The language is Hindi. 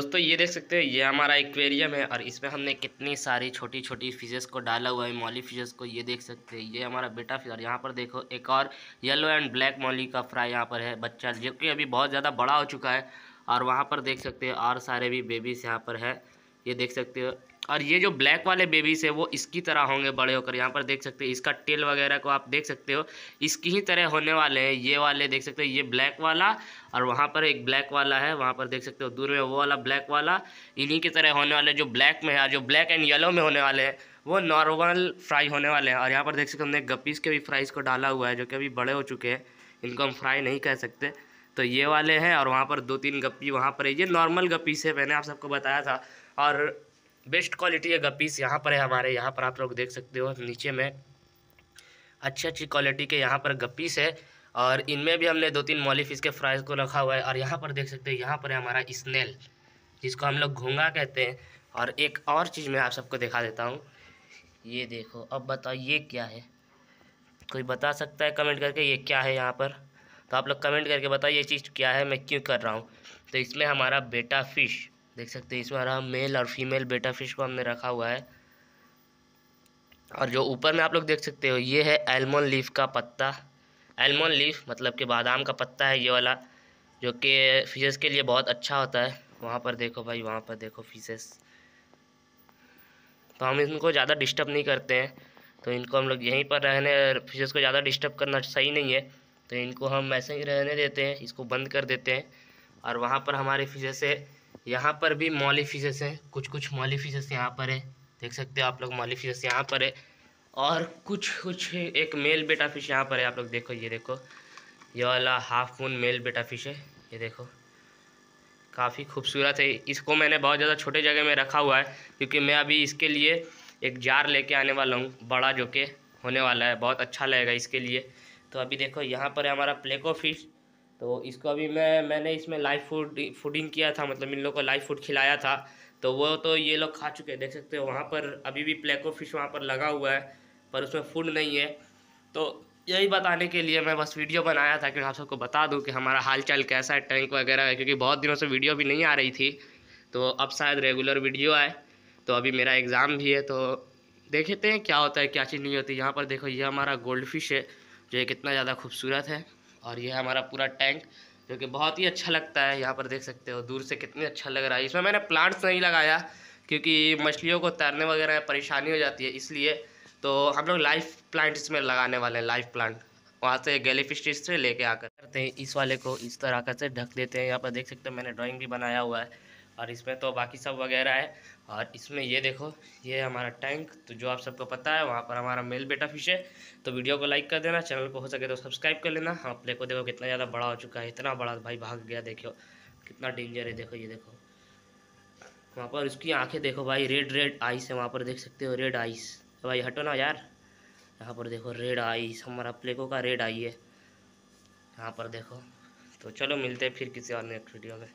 दोस्तों ये देख सकते हो ये हमारा एक्वेरियम है और इसमें हमने कितनी सारी छोटी छोटी फिशेस को डाला हुआ है मॉली फिशेस को ये देख सकते हैं ये हमारा बेटा फिश और यहाँ पर देखो एक और येलो एंड ब्लैक मॉली का फ्राई यहाँ पर है बच्चा जो कि अभी बहुत ज़्यादा बड़ा हो चुका है और वहाँ पर देख सकते हो और सारे भी बेबीज यहाँ पर है ये देख सकते हो और ये जो ब्लैक वाले बेबीज़ है वो इसकी तरह होंगे बड़े होकर यहाँ पर देख सकते हैं इसका टेल वगैरह को आप देख सकते हो इसकी ही तरह होने वाले हैं ये वाले देख सकते हो ये ब्लैक वाला और वहाँ पर एक ब्लैक वाला है वहाँ पर देख सकते हो दूर में वो वाला ब्लैक वाला इन्हीं की तरह होने वाले जो ब्लैक में है जो ब्लैक एंड येलो में होने वाले हैं वो नॉर्मल फ्राई होने वाले हैं और यहाँ पर देख सकते हमने गपीस के भी फ्राइज़ को डाला हुआ है जो कि अभी बड़े हो चुके हैं इनको हम फ्राई नहीं कह सकते तो ये वाले हैं और वहाँ पर दो तीन गप्पी वहाँ पर ये नॉर्मल गप्पी से मैंने आप सबको बताया था और बेस्ट क्वालिटी है गपीस यहाँ पर है हमारे यहाँ पर आप लोग देख सकते हो नीचे में अच्छी अच्छी क्वालिटी के यहाँ पर गपीस है और इनमें भी हमने दो तीन मॉली फिश के फ्राइज को रखा हुआ है और यहाँ पर देख सकते हो यहाँ पर है हमारा स्नेल जिसको हम लोग घोंगा कहते हैं और एक और चीज़ मैं आप सबको दिखा देता हूँ ये देखो अब बताओ ये क्या है कोई बता सकता है कमेंट करके ये क्या है यहाँ पर तो आप लोग कमेंट करके बताओ ये चीज़ क्या है मैं क्यों कर रहा हूँ तो इसमें हमारा बेटा फिश देख सकते हैं इस बार हम मेल और फीमेल बेटा फिश को हमने रखा हुआ है और जो ऊपर में आप लोग देख सकते हो ये है एलमोन लीफ का पत्ता एलमोन लीफ मतलब कि बादाम का पत्ता है ये वाला जो कि फिशेस के लिए बहुत अच्छा होता है वहाँ पर देखो भाई वहाँ पर देखो फिशेस तो हम इनको ज़्यादा डिस्टर्ब नहीं करते हैं तो इनको हम लोग यहीं पर रहने फिशेस को ज़्यादा डिस्टर्ब करना सही नहीं है तो इनको हम ऐसे ही रहने देते हैं इसको बंद कर देते हैं और वहाँ पर हमारे फिशेस से यहाँ पर भी फिश है कुछ कुछ फिश यहाँ पर है देख सकते हो आप लोग फिश यहाँ पर है और कुछ कुछ एक मेल बेटा फिश यहाँ पर है आप लोग देखो ये देखो ये वाला half moon male betta fish है ये देखो काफ़ी खूबसूरत है इसको मैंने बहुत ज़्यादा छोटे जगह में रखा हुआ है क्योंकि मैं अभी इसके लिए एक जार लेके आने वाला हूँ बड़ा जो के होने वाला है बहुत अच्छा लगेगा इसके लिए तो अभी देखो यहाँ पर है हमारा प्लेको फिश तो इसको अभी मैं मैंने इसमें लाइव फूड फूडिंग किया था मतलब इन लोग को लाइव फूड खिलाया था तो वो तो ये लोग खा चुके हैं देख सकते हो वहाँ पर अभी भी प्लेको फिश वहाँ पर लगा हुआ है पर उसमें फूड नहीं है तो यही बताने के लिए मैं बस वीडियो बनाया था कि आप सबको बता दूँ कि हमारा हालचाल कैसा है टैंक वगैरह है क्योंकि बहुत दिनों से वीडियो भी नहीं आ रही थी तो अब शायद रेगुलर वीडियो आए तो अभी मेरा एग्ज़ाम भी है तो देखते हैं क्या होता है क्या चीज़ नहीं होती यहाँ पर देखो ये हमारा गोल्ड फिश है जो ये कितना ज़्यादा खूबसूरत है और यह हमारा पूरा टैंक जो कि बहुत ही अच्छा लगता है यहाँ पर देख सकते हो दूर से कितने अच्छा लग रहा है इसमें मैंने प्लांट्स नहीं लगाया क्योंकि मछलियों को तैरने वगैरह में परेशानी हो जाती है इसलिए तो हम लोग लाइफ प्लांट्स में लगाने वाले हैं लाइफ प्लांट वहाँ से गैली फिश से लेके आकर करते हैं इस वाले को इस तरह से ढक देते हैं यहाँ पर देख सकते हो मैंने ड्राइंग भी बनाया हुआ है और इसमें तो बाकी सब वगैरह है और इसमें ये देखो ये है हमारा टैंक तो जो आप सबको पता है वहाँ पर हमारा मेल बेटा फिश है तो वीडियो को लाइक कर देना चैनल को हो सके तो सब्सक्राइब कर लेना हाँ अपने को देखो कितना ज़्यादा बड़ा हो चुका है इतना बड़ा भाई भाग गया देखो कितना डेंजर है देखो ये देखो वहाँ पर उसकी आँखें देखो भाई रेड रेड आइस है वहाँ पर देख सकते हो रेड आइस तो भाई हटो ना यार यहाँ पर देखो रेड आइस हमारा प्लेको का रेड आई है यहाँ पर देखो तो चलो मिलते हैं फिर किसी और नेक्स्ट वीडियो में